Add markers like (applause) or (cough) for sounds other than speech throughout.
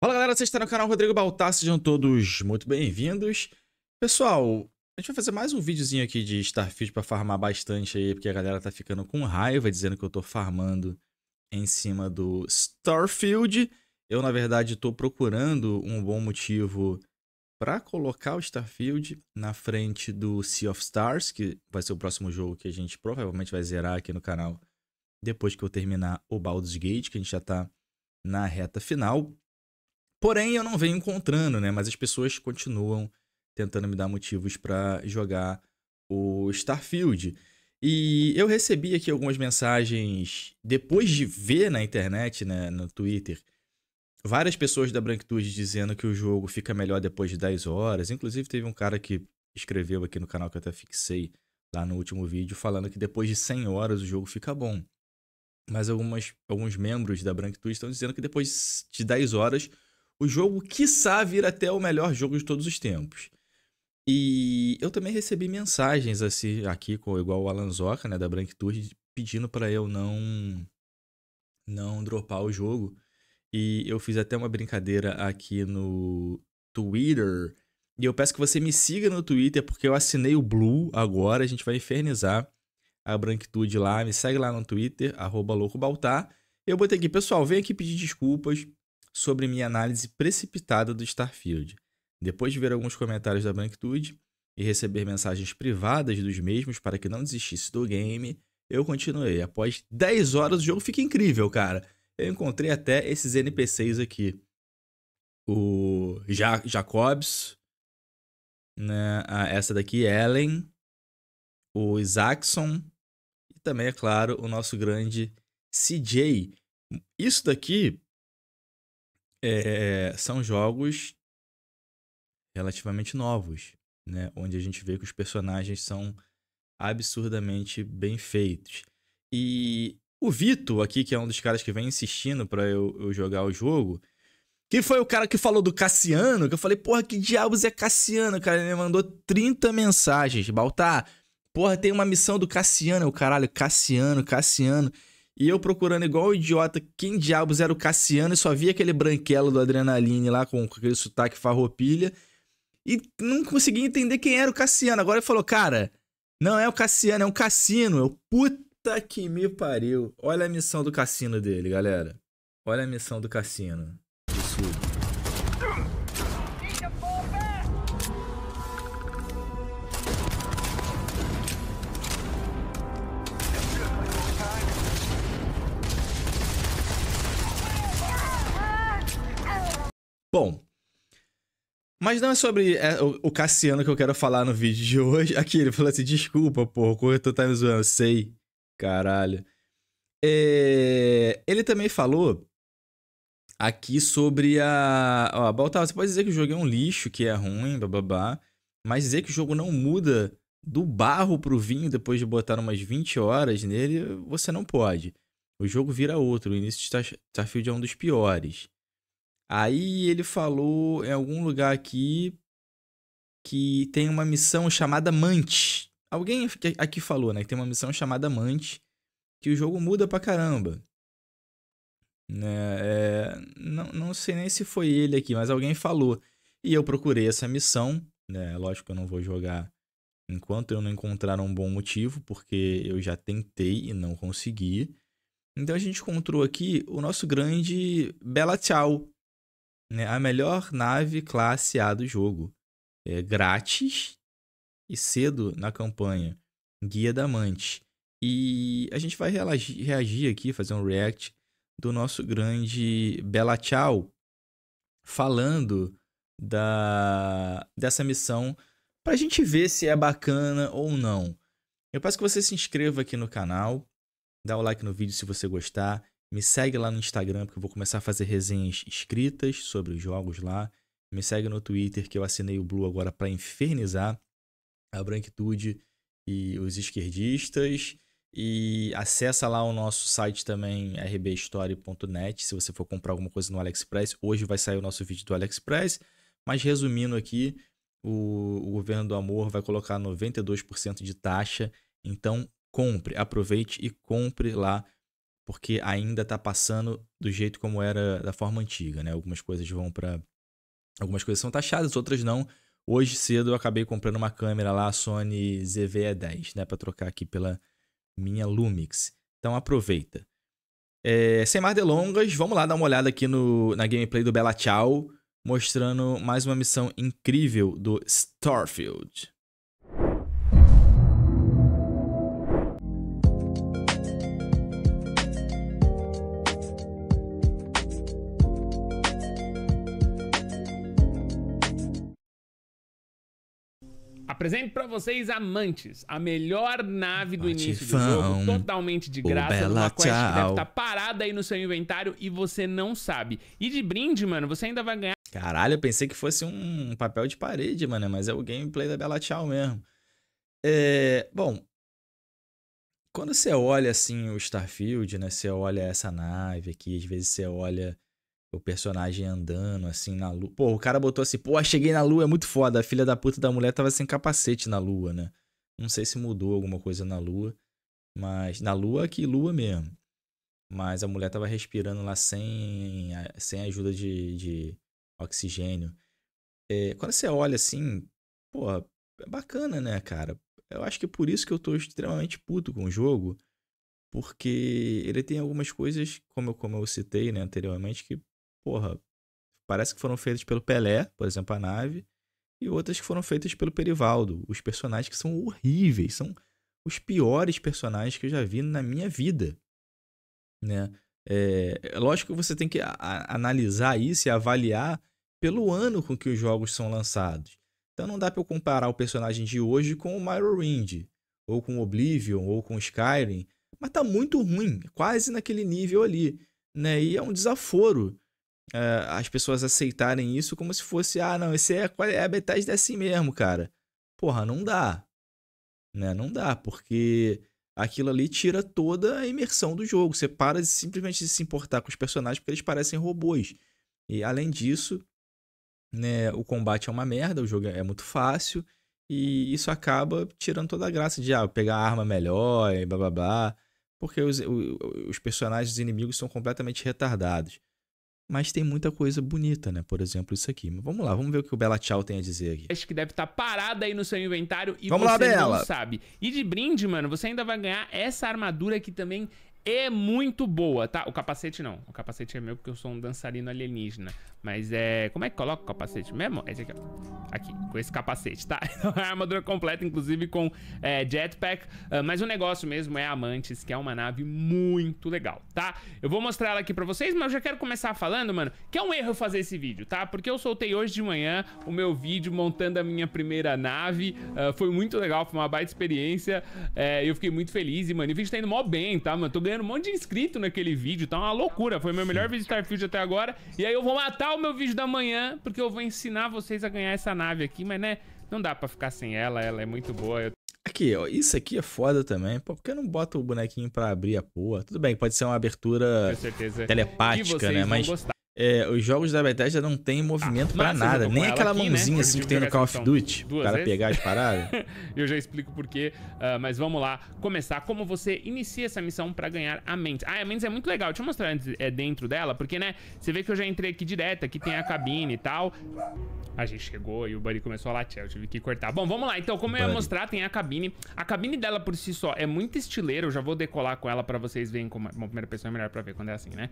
Fala galera, vocês estão no canal Rodrigo Baltar, sejam todos muito bem-vindos. Pessoal, a gente vai fazer mais um videozinho aqui de Starfield para farmar bastante aí, porque a galera tá ficando com raiva dizendo que eu tô farmando em cima do Starfield. Eu, na verdade, tô procurando um bom motivo para colocar o Starfield na frente do Sea of Stars, que vai ser o próximo jogo que a gente provavelmente vai zerar aqui no canal depois que eu terminar o Baldur's Gate, que a gente já tá na reta final. Porém, eu não venho encontrando, né? Mas as pessoas continuam tentando me dar motivos para jogar o Starfield. E eu recebi aqui algumas mensagens depois de ver na internet, né, no Twitter, várias pessoas da branquitude dizendo que o jogo fica melhor depois de 10 horas. Inclusive teve um cara que escreveu aqui no canal que eu até fixei lá no último vídeo falando que depois de 100 horas o jogo fica bom. Mas algumas, alguns membros da branquitude estão dizendo que depois de 10 horas o jogo, quiçá, vir até o melhor jogo de todos os tempos. E eu também recebi mensagens assim, aqui, com, igual o Alan Zoca, né, da Branquitude, pedindo para eu não não dropar o jogo. E eu fiz até uma brincadeira aqui no Twitter. E eu peço que você me siga no Twitter, porque eu assinei o Blue agora. A gente vai infernizar a branquitude lá. Me segue lá no Twitter, arroba loucobaltar. Eu botei aqui, pessoal, vem aqui pedir desculpas sobre minha análise precipitada do Starfield. Depois de ver alguns comentários da branquitude e receber mensagens privadas dos mesmos para que não desistisse do game, eu continuei. Após 10 horas, o jogo fica incrível, cara. Eu encontrei até esses NPCs aqui. O ja Jacobs, né? Ah, essa daqui, Ellen, o Isaacson e também, é claro, o nosso grande CJ. Isso daqui é, são jogos relativamente novos, né? Onde a gente vê que os personagens são absurdamente bem feitos. E o Vitor aqui, que é um dos caras que vem insistindo para eu, eu, jogar o jogo, que foi o cara que falou do Cassiano, que eu falei, porra, que diabos é Cassiano, cara? Ele me mandou 30 mensagens, Baltar. Porra, tem uma missão do Cassiano, o caralho, Cassiano, Cassiano. E eu procurando igual idiota quem diabos era o Cassiano e só via aquele branquelo do Adrenaline lá com aquele sotaque farroupilha. E não conseguia entender quem era o Cassiano. Agora ele falou, cara, não é o Cassiano, é um cassino. Eu, puta que me pariu. Olha a missão do cassino dele, galera. Olha a missão do cassino. Absurdo. Bom, mas não é sobre é, o Cassiano que eu quero falar no vídeo de hoje. (laughs) Aqui, ele falou assim: desculpa, porra, o corretor tá me zoando. Sei, caralho. É... Ele também falou aqui sobre a. Ó, Baltar, você pode dizer que o jogo é um lixo, que é ruim, blá. Mas dizer que o jogo não muda do barro pro vinho depois de botar umas 20 horas nele, você não pode. O jogo vira outro. O início de Starfield é um dos piores. Aí ele falou em algum lugar aqui que tem uma missão chamada Mante. Alguém aqui falou, né? Que tem uma missão chamada Mante, que o jogo muda pra caramba. Né, é, não, não sei nem se foi ele aqui, mas alguém falou. E eu procurei essa missão. Né? Lógico que eu não vou jogar enquanto eu não encontrar um bom motivo, porque eu já tentei e não consegui. Então a gente encontrou aqui o nosso grande Bela Tchau, né, a melhor nave classe A do jogo. É, grátis e cedo na campanha. Guia da Mante. E a gente vai reagir aqui, fazer um react do nosso grande Bela Tchau falando da dessa missão para a gente ver se é bacana ou não. Eu peço que você se inscreva aqui no canal, dá o like no vídeo se você gostar me segue lá no Instagram, porque eu vou começar a fazer resenhas escritas sobre os jogos lá. Me segue no Twitter, que eu assinei o Blue agora para infernizar a branquitude e os esquerdistas. E acessa lá o nosso site também, rbstory.net, se você for comprar alguma coisa no AliExpress. Hoje vai sair o nosso vídeo do AliExpress. Mas resumindo aqui, o, o governo do amor vai colocar 92% de taxa. Então compre, aproveite e compre lá porque ainda está passando do jeito como era da forma antiga, né? Algumas coisas vão para algumas coisas são taxadas, outras não. Hoje cedo eu acabei comprando uma câmera lá, a Sony ZV-E10, né, para trocar aqui pela minha Lumix. Então aproveita. É, sem mais delongas, vamos lá dar uma olhada aqui no, na gameplay do Bela Tchau, mostrando mais uma missão incrível do Starfield. Apresento para vocês Amantes, a melhor nave do Batifão, início do jogo, totalmente de graça, uma quest tchau. que deve estar tá parada aí no seu inventário e você não sabe. E de brinde, mano, você ainda vai ganhar... Caralho, eu pensei que fosse um papel de parede, mano, mas é o gameplay da Bela Tchau mesmo. É, bom, quando você olha assim o Starfield, né, você olha essa nave aqui, às vezes você olha o personagem andando assim na lua. Pô, o cara botou assim, pô, cheguei na lua, é muito foda. A filha da puta da mulher tava sem capacete na lua, né? Não sei se mudou alguma coisa na lua, mas na lua que lua mesmo. Mas a mulher tava respirando lá sem, sem ajuda de, de oxigênio. É, quando você olha assim, pô, é bacana, né, cara? Eu acho que é por isso que eu tô extremamente puto com o jogo, porque ele tem algumas coisas, como eu, como eu citei né, anteriormente, que porra, parece que foram feitas pelo Pelé, por exemplo, a nave, e outras que foram feitas pelo Perivaldo. Os personagens que são horríveis, são os piores personagens que eu já vi na minha vida, né? É, é lógico que você tem que a, a, analisar isso e avaliar pelo ano com que os jogos são lançados. Então não dá para eu comparar o personagem de hoje com o Morrowind, ou com Oblivion, ou com Skyrim, mas tá muito ruim, quase naquele nível ali, né? E é um desaforo uh, as pessoas aceitarem isso como se fosse, ah, não, esse é, é a é Bethesda é assim mesmo, cara. Porra, não dá. Né? Não dá, porque aquilo ali tira toda a imersão do jogo. Você para de simplesmente de se importar com os personagens porque eles parecem robôs. E além disso, né, o combate é uma merda, o jogo é, é muito fácil e isso acaba tirando toda a graça de ah, pegar arma melhor e blá blá blá, porque os, os, os personagens, os inimigos são completamente retardados mas tem muita coisa bonita, né? Por exemplo, isso aqui. Mas vamos lá, vamos ver o que o Bela Tchau tem a dizer aqui. Acho que deve estar tá parada aí no seu inventário e vamos você lá, Bela. não sabe. E de brinde, mano, você ainda vai ganhar essa armadura que também é muito boa, tá? O capacete não. O capacete é meu porque eu sou um dançarino alienígena. Mas é... Como é que coloca o capacete mesmo? Esse aqui, ó. Aqui, com esse capacete, tá? (laughs) Então, é armadura completa, inclusive com é, jetpack. Uh, mas o negócio mesmo é a Amantes, que é uma nave muito legal, tá? Eu vou mostrar ela aqui pra vocês, mas eu já quero começar falando, mano, que é um erro fazer esse vídeo, tá? Porque eu soltei hoje de manhã o meu vídeo montando a minha primeira nave. Uh, foi muito legal, foi uma baita experiência. Uh, eu fiquei muito feliz e, mano, o vídeo tá indo mó bem, tá, mano? Tô ganhando um monte de inscrito naquele vídeo, tá uma loucura. Foi meu melhor vídeo de Starfield até agora. E aí eu vou matar Tá o meu vídeo da manhã, porque eu vou ensinar vocês a ganhar essa nave aqui, mas né, não dá pra ficar sem ela, ela é muito boa. Eu... Aqui, ó, isso aqui é foda também. Pô, por que não bota o bonequinho pra abrir a porra? Tudo bem, pode ser uma abertura telepática, né? Mas. Gostar. É, os jogos da Bethesda não tem movimento ah, para nada. Nem aquela aqui, né? mãozinha né? assim que tem no Call of Duty para vezes. pegar as paradas. (laughs) Eu já explico porquê, uh, ah, mas vamos lá começar. Como você inicia essa missão para ganhar a Mendes? Ah, a Mendes é muito legal. Deixa eu mostrar antes, é, dentro dela, porque, né, você vê que eu já entrei aqui direto, aqui tem a cabine e tal. A gente chegou e o Buddy começou a latir. Eu tive que cortar. Bom, vamos lá. Então, como eu ia mostrar, tem a cabine. A cabine dela por si só é muito estileira. Eu já vou decolar com ela pra vocês verem como... Bom, primeira pessoa é melhor pra ver quando é assim, né?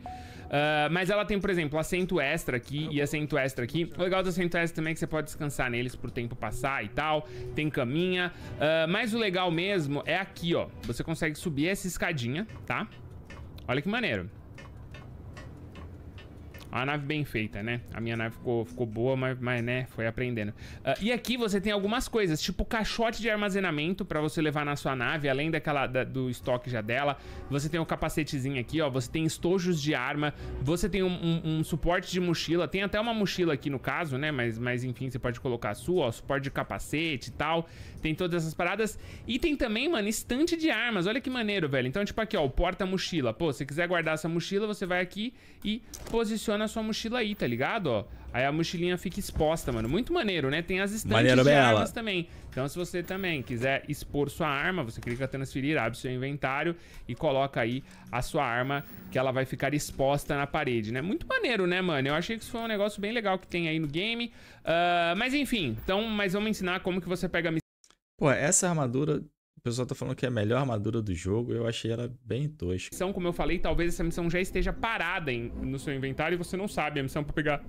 Uh, mas ela tem, por exemplo, assento extra aqui e assento extra aqui. O legal do assento extra também é que você pode descansar neles pro tempo passar e tal. Tem caminha. Uh, mas o legal mesmo é aqui, ó. Você consegue subir essa escadinha, tá? Olha que maneiro. Uma nave bem feita, né? A minha nave ficou, ficou boa, mas, mas, né, foi aprendendo. Uh, e aqui você tem algumas coisas, tipo caixote de armazenamento para você levar na sua nave, além daquela da, do estoque já dela. Você tem o um capacetezinho aqui, ó. Você tem estojos de arma, você tem um, um, um, suporte de mochila. Tem até uma mochila aqui no caso, né? Mas, mas enfim, você pode colocar a sua, ó. Suporte de capacete e tal. Tem todas essas paradas. E tem também, mano, estante de armas. Olha que maneiro, velho. Então, tipo aqui, ó, o porta-mochila. Pô, se quiser guardar essa mochila, você vai aqui e posiciona na a sua mochila aí, tá ligado? Ó, aí a mochilinha fica exposta, mano. Muito maneiro, né? Tem as estantes maneiro de armas também. Então, se você também quiser expor sua arma, você clica transferir, abre seu inventário e coloca aí a sua arma que ela vai ficar exposta na parede, né? Muito maneiro, né, mano? Eu achei que isso foi um negócio bem legal que tem aí no game. Uh, mas enfim, então, mas vamos ensinar como que você pega a Pô, essa armadura pessoal tá falando que é a melhor armadura do jogo, eu achei ela bem tosca. Missão, como eu falei, talvez essa missão já esteja parada em, no seu inventário e você não sabe. A missão é pra pegar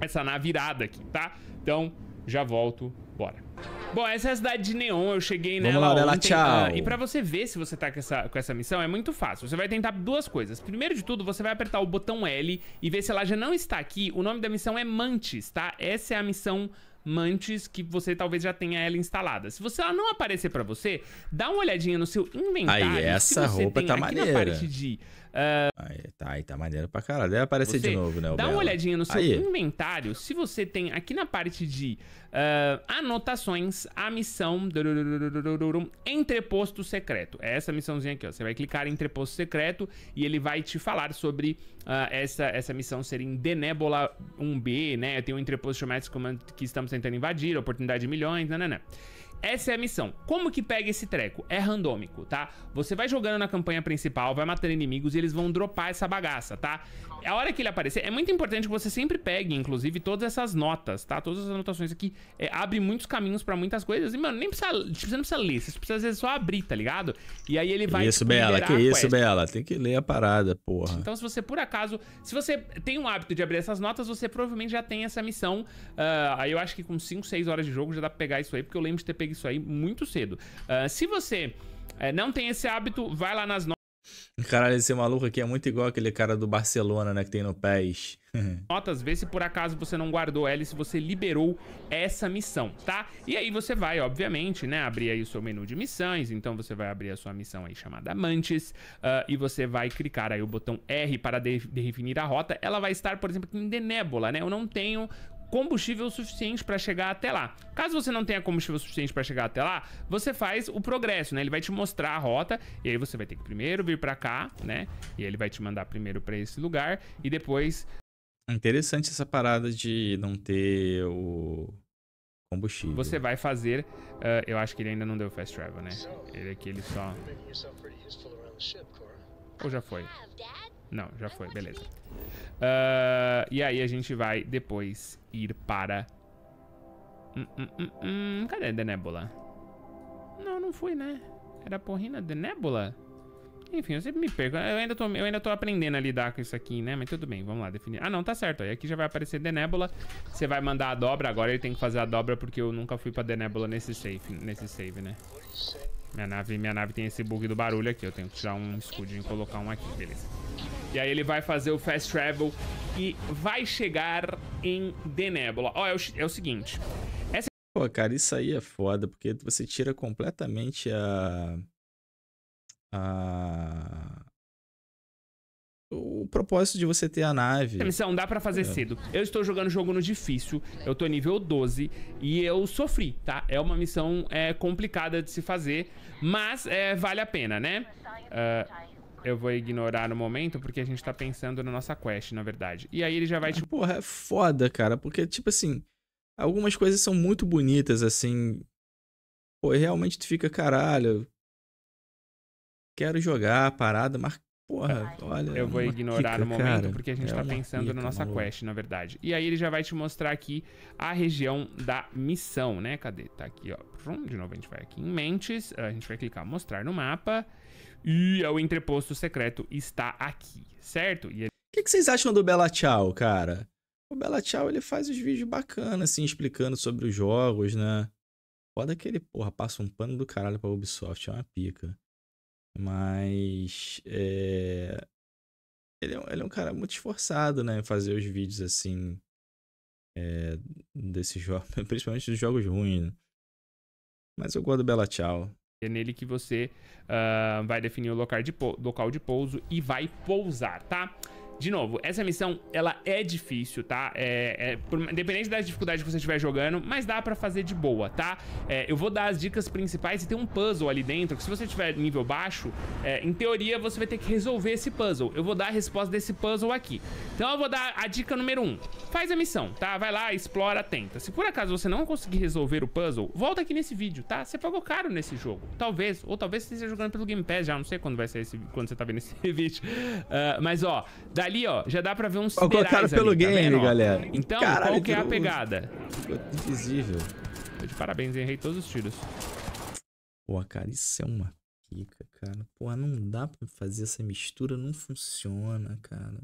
essa nave virada aqui, tá? Então, já volto, bora. Bom, essa é a cidade de Neon, eu cheguei Vamos nela Laurela, ontem. Tchau. Uh, e pra você ver se você tá com essa, com essa missão, é muito fácil. Você vai tentar duas coisas. Primeiro de tudo, você vai apertar o botão L e ver se ela já não está aqui. O nome da missão é Mantis, tá? Essa é a missão mantes que você talvez já tenha ela instalada. Se você ela não aparecer para você, dá uma olhadinha no seu inventário. Aí essa roupa tem, tá maneira. Na parte de Uh... Aí, tá, aí tá maneiro pra caralho. Deve aparecer você de novo, né? Dá uma olhadinha no seu aí. inventário. Se você tem aqui na parte de uh, anotações, a missão entreposto secreto. É essa missãozinha aqui, ó. Você vai clicar em entreposto secreto e ele vai te falar sobre uh, essa, essa missão ser em Denebola 1B, né? Tem um entreposto chamado que estamos tentando invadir, oportunidade de milhões, né. Essa é a missão. Como que pega esse treco? É randômico, tá? Você vai jogando na campanha principal, vai matando inimigos e eles vão dropar essa bagaça, tá? A hora que ele aparecer, é muito importante que você sempre pegue, inclusive, todas essas notas, tá? Todas as anotações aqui é, abre muitos caminhos pra muitas coisas. E, mano, nem precisa, tipo, você não precisa ler, você precisa às vezes só abrir, tá ligado? E aí ele vai... Isso, Bela, que isso, Bela. Tem que ler a parada, porra. Então, se você, por acaso, se você tem um hábito de abrir essas notas, você provavelmente já tem essa missão. Uh, aí eu acho que com 5, 6 horas de jogo já dá pra pegar isso aí, porque eu lembro de ter isso aí muito cedo. Uh, se você eh, não tem esse hábito, vai lá nas notas. Caralho, esse maluco aqui é muito igual aquele cara do Barcelona, né? Que tem no PES. (laughs) Notas, vê se por acaso você não guardou ela e se você liberou essa missão, tá? E aí você vai, obviamente, né? Abrir aí o seu menu de missões. Então você vai abrir a sua missão aí chamada Amantes. Uh, ah, e você vai clicar aí o botão R para de definir a rota. Ela vai estar, por exemplo, em Denébola, né? Eu não tenho combustível suficiente para chegar até lá. Caso você não tenha combustível suficiente para chegar até lá, você faz o progresso, né? Ele vai te mostrar a rota e aí você vai ter que primeiro vir para cá, né? E ele vai te mandar primeiro para esse lugar e depois Interessante essa parada de não ter o combustível. Você vai fazer, uh, eu acho que ele ainda não deu fast travel, né? Ele aqui é ele só Ou já foi. Não, já foi, beleza. Uh, e aí a gente vai depois ir para... Hum, hum, hum, hum cadê The Nebula? Não, não fui, né? Era a porrina The Nebula? Enfim, eu sempre me perco. Eu ainda, tô, eu ainda tô aprendendo a lidar com isso aqui, né? Mas tudo bem, vamos lá, definir. Ah, não, tá certo. Aí aqui já vai aparecer The Nebula. Você vai mandar a dobra. Agora ele tem que fazer a dobra porque eu nunca fui pra The Nebula nesse save, nesse save né? Minha nave, minha nave tem esse bug do barulho aqui. Eu tenho que tirar um escudinho e colocar um aqui, beleza. E aí ele vai fazer o fast travel e vai chegar em The Nebula. Ó, oh, é, é, o seguinte. Essa... Pô, cara, isso aí é foda, porque você tira completamente a... A o propósito de você ter a nave. Missão, assim, dá para fazer é. cedo. Eu estou jogando jogo no difícil, eu tô nível 12 e eu sofri, tá? É uma missão é, complicada de se fazer, mas é, vale a pena, né? Uh, eu vou ignorar no momento porque a gente tá pensando na nossa quest, na verdade. E aí ele já vai tipo. Porra, é foda, cara, porque tipo assim, algumas coisas são muito bonitas, assim. Pô, realmente tu fica, caralho. Quero jogar a parada, mas Porra, olha. Eu vou ignorar no momento cara, porque a gente é tá pensando na nossa maluco. quest, na verdade. E aí ele já vai te mostrar aqui a região da missão, né? Cadê? Tá aqui, ó. De novo a gente vai aqui em mentes. A gente vai clicar mostrar no mapa. E é o entreposto secreto está aqui, certo? ele... O que, que vocês acham do Bela Tchau, cara? O Bela Tchau, ele faz os vídeos bacanas, assim, explicando sobre os jogos, né? Foda que ele, porra, passa um pano do caralho pra Ubisoft, é uma pica. Mas. É... Ele, é um, ele é um cara muito esforçado, né? Em fazer os vídeos assim. É, desses jogos. (laughs) Principalmente dos jogos ruins, né? Mas eu gosto do Bela Tchau. É nele que você uh, vai definir o local de, local de pouso e vai pousar, tá? de novo, essa missão, ela é difícil, tá? É, é por, independente da dificuldade que você estiver jogando, mas dá pra fazer de boa, tá? É, eu vou dar as dicas principais e tem um puzzle ali dentro, que se você tiver nível baixo, é, em teoria você vai ter que resolver esse puzzle. Eu vou dar a resposta desse puzzle aqui. Então eu vou dar a dica número 1. Um. Faz a missão, tá? Vai lá, explora, tenta. Se por acaso você não conseguir resolver o puzzle, volta aqui nesse vídeo, tá? Você pagou caro nesse jogo, talvez. Ou talvez você esteja jogando pelo Game Pass já, não sei quando vai ser esse, quando você tá vendo esse (laughs) vídeo. Uh, mas ó, dá Dali, ó, já dá pra ver uns siderais Colocaram pelo ali, tá game, tá galera. Então, Caralho, qual que é a pegada? Ficou invisível. Tô de parabéns, errei todos os tiros. Pô, cara, isso é uma pica, cara. Pô, não dá pra fazer essa mistura, não funciona, cara.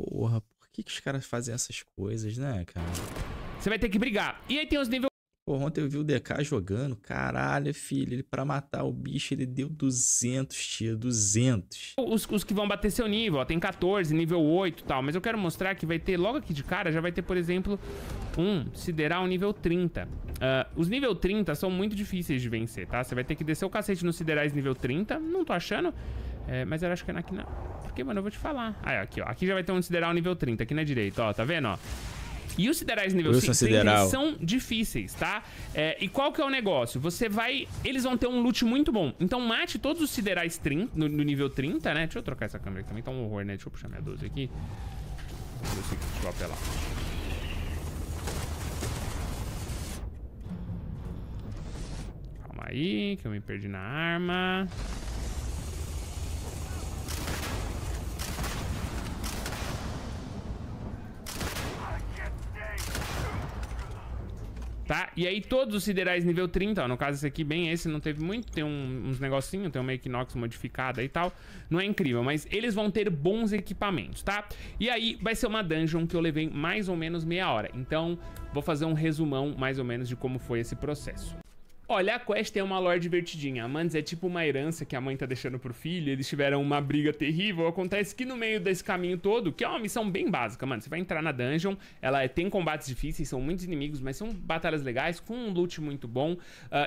Porra, por que, que os caras fazem essas coisas, né, cara? Você vai ter que brigar. E aí tem os níveis... Pô, ontem eu vi o DK jogando, caralho, filho, ele pra matar o bicho, ele deu 200 tiros, 200. Os, os que vão bater seu nível, ó, tem 14, nível 8 e tal, mas eu quero mostrar que vai ter, logo aqui de cara, já vai ter, por exemplo, um Sideral nível 30. Uh, ah, os nível 30 são muito difíceis de vencer, tá? Você vai ter que descer o cacete nos Siderais nível 30, não tô achando, é, mas eu acho que é aqui não. Porque, mano, eu vou te falar. Ah, aqui, ó, aqui já vai ter um Sideral nível 30, aqui na direita, ó, tá vendo, ó? E os siderais nível 5 sideral. são difíceis, tá? É, e qual que é o negócio? Você vai... Eles vão ter um loot muito bom. Então mate todos os siderais 30, no, no, nível 30, né? Deixa eu trocar essa câmera aqui também. Tá um horror, né? Deixa eu puxar minha 12 aqui. Deixa eu eu apelar. Calma aí, que eu me perdi na arma. tá? E aí todos os siderais nível 30, ó, no caso esse aqui, bem esse, não teve muito, tem um, uns negocinhos, tem uma Equinox modificada e tal, não é incrível, mas eles vão ter bons equipamentos, tá? E aí vai ser uma dungeon que eu levei mais ou menos meia hora, então vou fazer um resumão mais ou menos de como foi esse processo. Olha, a quest é uma lore divertidinha. A Mantis é tipo uma herança que a mãe tá deixando pro filho. Eles tiveram uma briga terrível. Acontece que no meio desse caminho todo, que é uma missão bem básica, mano. Você vai entrar na dungeon. Ela é, tem combates difíceis, são muitos inimigos, mas são batalhas legais, com um loot muito bom uh,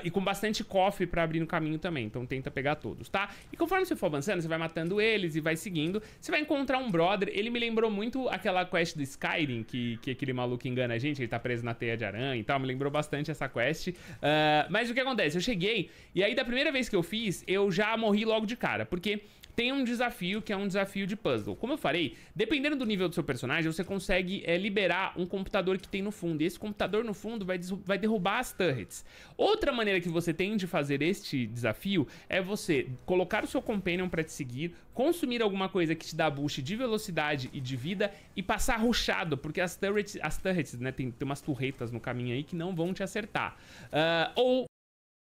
e com bastante cofre para abrir no caminho também. Então tenta pegar todos, tá? E conforme você for avançando, você vai matando eles e vai seguindo. Você vai encontrar um brother. Ele me lembrou muito aquela quest do Skyrim, que, que aquele maluco engana a gente. Ele tá preso na teia de aranha e tal. Me lembrou bastante essa quest. Uh, mas mas o que acontece? Eu cheguei e aí da primeira vez que eu fiz, eu já morri logo de cara, porque tem um desafio que é um desafio de puzzle. Como eu falei, dependendo do nível do seu personagem, você consegue é, liberar um computador que tem no fundo. E esse computador no fundo vai, vai derrubar as turrets. Outra maneira que você tem de fazer este desafio é você colocar o seu companion para te seguir, consumir alguma coisa que te dá boost de velocidade e de vida e passar ruxado, porque as turrets, as turrets né, tem, tem umas turretas no caminho aí que não vão te acertar. Uh, ou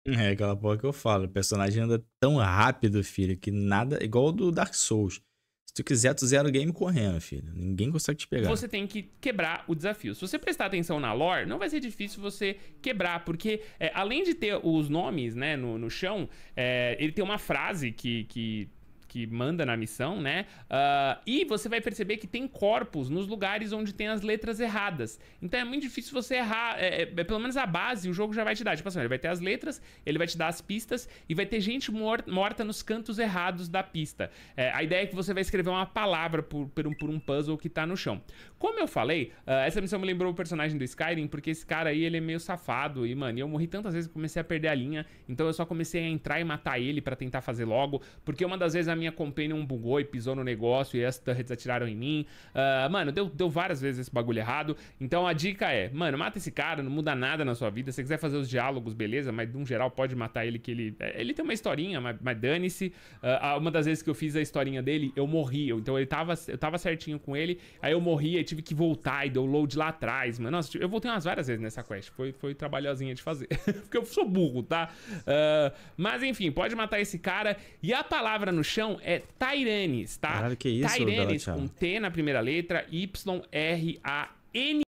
é aquela porra que eu falo. O personagem anda tão rápido, filho, que nada. Igual do Dark Souls. Se tu quiser, tu zera o game correndo, filho. Ninguém consegue te pegar. Você tem que quebrar o desafio. Se você prestar atenção na lore, não vai ser difícil você quebrar, porque é, além de ter os nomes né, no, no chão, é, ele tem uma frase que, que que manda na missão, né? Uh, e você vai perceber que tem corpos nos lugares onde tem as letras erradas. Então é muito difícil você errar. É, é, é, pelo menos a base o jogo já vai te dar. Tipo assim, ele vai ter as letras, ele vai te dar as pistas e vai ter gente mor morta nos cantos errados da pista. É, a ideia é que você vai escrever uma palavra por, por, um, por um puzzle que tá no chão. Como eu falei, uh, essa missão me lembrou o personagem do Skyrim, porque esse cara aí, ele é meio safado e, mano, eu morri tantas vezes que comecei a perder a linha, então eu só comecei a entrar e matar ele para tentar fazer logo, porque uma das vezes a minha companion bugou e pisou no negócio e as turrets atiraram em mim. Uh, mano, deu, deu várias vezes esse bagulho errado. Então a dica é, mano, mata esse cara, não muda nada na sua vida. Se você quiser fazer os diálogos, beleza, mas um geral pode matar ele, que ele. É, ele tem uma historinha, mas, mas dane-se. Uh, uma das vezes que eu fiz a historinha dele, eu morri. Então ele tava, eu tava certinho com ele, aí eu morri, e tive que voltar e deu load lá atrás, mano. Nossa, eu voltei umas várias vezes nessa quest. Foi, foi trabalhosinha de fazer. (laughs) Porque eu sou burro, tá? Uh, mas enfim, pode matar esse cara. E a palavra no chão não, é Tairanes, tá? Caralho, que isso, Tairanes, com T na primeira letra, Y-R-A-N.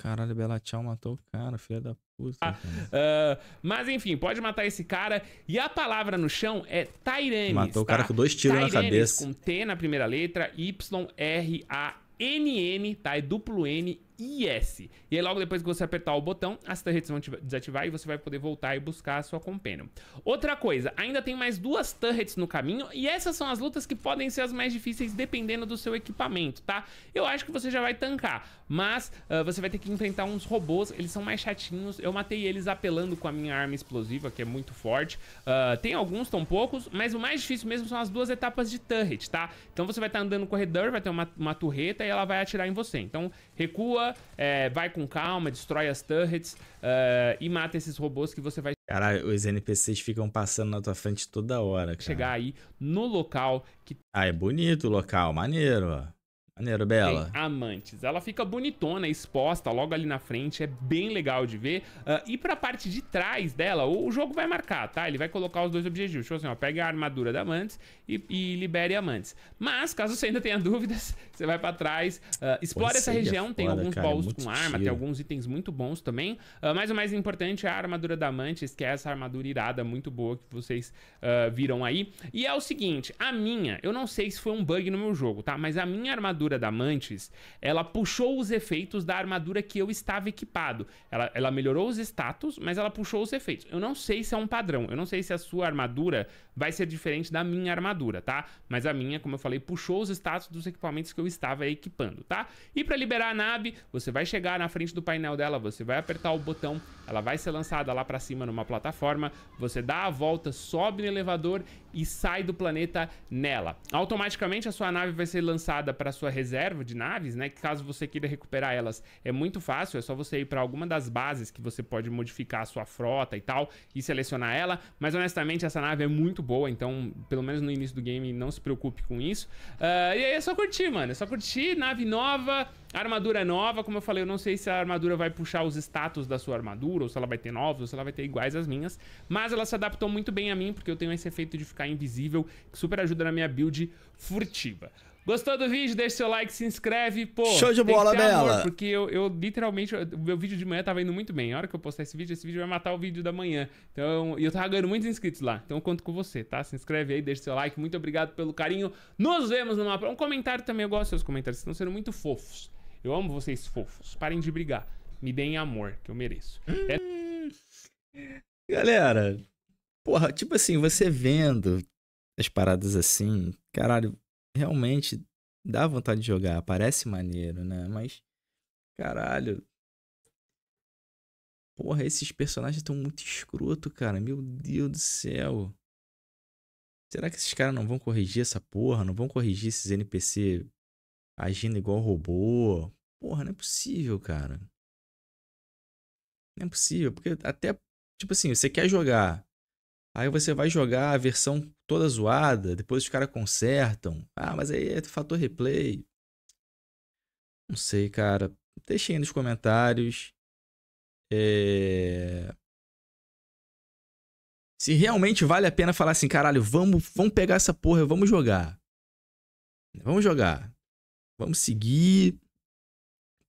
Caralho, Bela Tchau matou o cara, filha da puta. Ah, uh, mas enfim, pode matar esse cara. E a palavra no chão é Tairanes. Matou tá? o cara com dois tiros Tyrannis, na cabeça. com T na primeira letra, Y-R-A-N. N, tá? É duplo N IS. E aí, logo depois que você apertar o botão, as turrets vão desativar e você vai poder voltar e buscar a sua Companion. Outra coisa, ainda tem mais duas turrets no caminho e essas são as lutas que podem ser as mais difíceis dependendo do seu equipamento, tá? Eu acho que você já vai tancar, mas uh, você vai ter que enfrentar uns robôs, eles são mais chatinhos. Eu matei eles apelando com a minha arma explosiva, que é muito forte. Uh, tem alguns, tão poucos, mas o mais difícil mesmo são as duas etapas de turret, tá? Então você vai estar tá andando no corredor, vai ter uma, uma turreta e ela vai atirar em você. Então recua, é, vai com calma, destrói as turrets uh, e mata esses robôs que você vai. Cara, os NPCs ficam passando na tua frente toda hora, cara. Chegar aí no local que. Ah, é bonito o local, maneiro, ó. Maneiro, Bela. Tem amantes. Ela fica bonitona, exposta, logo ali na frente. É bem legal de ver. Uh, e pra parte de trás dela, o, o, jogo vai marcar, tá? Ele vai colocar os dois objetivos. Tipo assim, ó, pega a armadura da Amantes e, e libere Amantes. Mas, caso você ainda tenha (laughs) dúvidas, você vai pra trás, uh, explora essa é, é região. Foda, tem alguns cara, é baús com arma, tem alguns itens muito bons também. Uh, mas o mais importante é a armadura da Amantes, que é essa armadura irada muito boa que vocês viram aí. E é o seguinte, a minha, eu não sei se foi um bug no meu jogo, tá? Mas a minha armadura armadura da Mantis, ela puxou os efeitos da armadura que eu estava equipado. Ela, ela melhorou os status, mas ela puxou os efeitos. Eu não sei se é um padrão, eu não sei se a sua armadura vai ser diferente da minha armadura, tá? Mas a minha, como eu falei, puxou os status dos equipamentos que eu estava equipando, tá? E para liberar a nave, você vai chegar na frente do painel dela, você vai apertar o botão, ela vai ser lançada lá para cima numa plataforma, você dá a volta, sobe no elevador e sai do planeta nela. Automaticamente a sua nave vai ser lançada para sua reserva de naves, né? Que caso você queira recuperar elas, é muito fácil, é só você ir para alguma das bases que você pode modificar a sua frota e tal e selecionar ela, mas honestamente essa nave é muito boa, então pelo menos no início do game não se preocupe com isso. Uh, e aí é só curtir, mano, é só curtir, nave nova, armadura nova, como eu falei, eu não sei se a armadura vai puxar os status da sua armadura, ou se ela vai ter novos, ou se ela vai ter iguais às minhas, mas ela se adaptou muito bem a mim, porque eu tenho esse efeito de ficar invisível, que super ajuda na minha build furtiva. Gostou do vídeo? Deixa seu like, se inscreve, pô. Show de bola, Bela. porque eu, eu literalmente, o meu vídeo de manhã tava indo muito bem. A hora que eu postar esse vídeo, esse vídeo vai matar o vídeo da manhã. Então, e eu tava ganhando muitos inscritos lá. Então eu conto com você, tá? Se inscreve aí, deixa seu like. Muito obrigado pelo carinho. Nos vemos no mapa. Um comentário também, eu gosto dos seus comentários. Vocês estão sendo muito fofos. Eu amo vocês fofos. Parem de brigar. Me deem amor, que eu mereço. É... Hum. Galera, porra, tipo assim, você vendo as paradas assim, caralho, realmente dá vontade de jogar, parece maneiro, né? Mas, caralho. Porra, esses personagens estão muito escroto, cara. Meu Deus do céu. Será que esses caras não vão corrigir essa porra? Não vão corrigir esses NPC agindo igual robô? Porra, não é possível, cara. Não é possível, porque até, tipo assim, você quer jogar, Aí você vai jogar a versão toda zoada, depois os caras consertam. Ah, mas aí é fator replay. Não sei, cara. Deixem aí nos comentários. É... Se realmente vale a pena falar assim, caralho, vamos, vamos pegar essa porra, vamos jogar. Vamos jogar. Vamos seguir.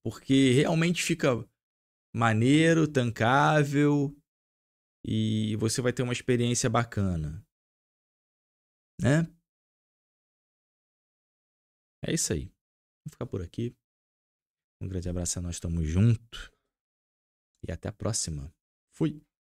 Porque realmente fica maneiro, tancável e você vai ter uma experiência bacana. Né? É isso aí. Vou ficar por aqui. Um grande abraço a nós, estamos juntos. E até a próxima. Fui!